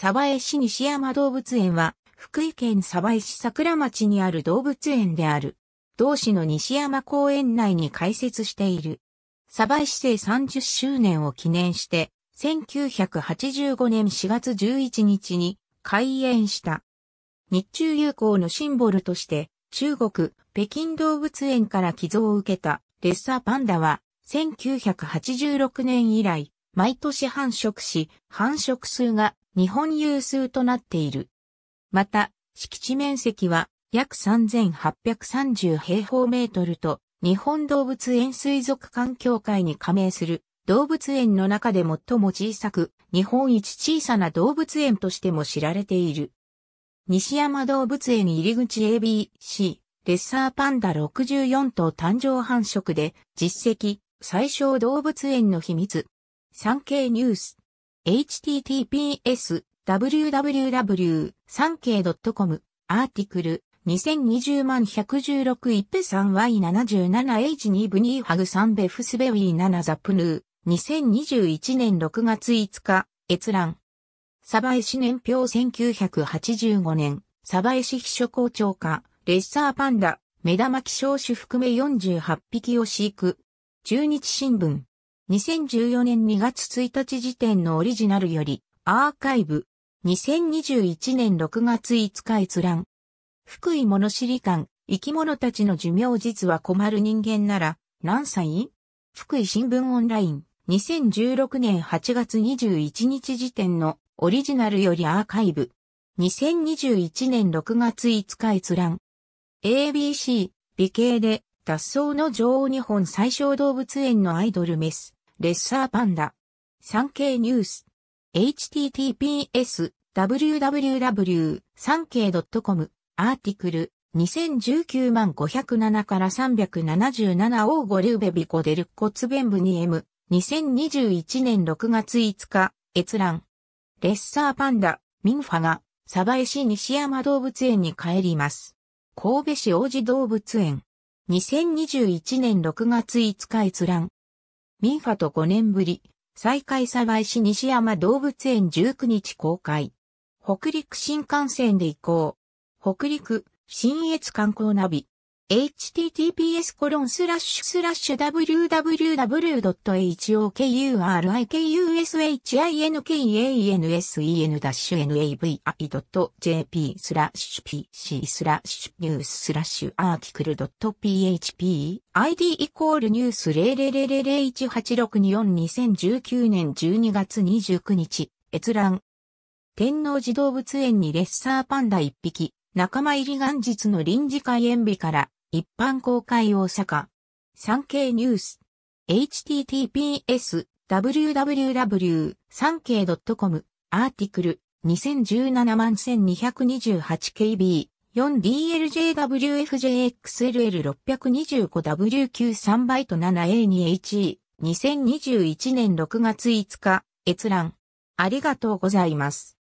鯖江市西山動物園は、福井県鯖江市桜町にある動物園である。同市の西山公園内に開設している。鯖江市制30周年を記念して、1985年4月11日に開園した。日中友好のシンボルとして、中国、北京動物園から寄贈を受けたレッサーパンダは、1986年以来、毎年繁殖し、繁殖数が日本有数となっている。また、敷地面積は約3830平方メートルと、日本動物園水族館協会に加盟する動物園の中で最も小さく、日本一小さな動物園としても知られている。西山動物園入り口 ABC、レッサーパンダ64頭誕生繁殖で、実績、最小動物園の秘密、産経ニュース。https www.3k.com アーティクル2020万116イッペ 3Y77H2 ブニーハグ3ベフスベウィー7ザプヌー2021年6月5日閲覧鯖江市年表1985年鯖江市秘書校長課レッサーパンダ目玉希少種含め48匹を飼育中日新聞2014年2月1日時点のオリジナルより、アーカイブ、2021年6月5日閲覧。福井物知り館、生き物たちの寿命実は困る人間なら、何歳福井新聞オンライン、2016年8月21日時点のオリジナルよりアーカイブ。2021年6月5日閲覧。ABC、美形で、脱走の女王日本最小動物園のアイドルメス。レッサーパンダ。産経ニュース。https www.3k.com アーティクル2019万507から377オーゴューベビコデルコツベンブニエム2021年6月5日閲覧レッサーパンダミンファが鯖江市西山動物園に帰ります。神戸市王子動物園2021年6月5日閲覧民法と5年ぶり、再開鯖江市西山動物園19日公開。北陸新幹線で行こう。北陸、新越観光ナビ。https w w w h o k u r i k u s h i n k a n s e n n a v i j p スラッシュ pc スラッシュニューススラッシュアーティクル .php id イコールニュース0000186242019年12月29日閲覧天王寺動物園にレッサーパンダ1匹仲間入り元日の臨時開園日から一般公開大阪。産経ニュース。https www.3k.com アーティクル 2017128kb 4DLJWFJXLL625W93 バイト 7A2HE 2021年6月5日閲覧ありがとうございます。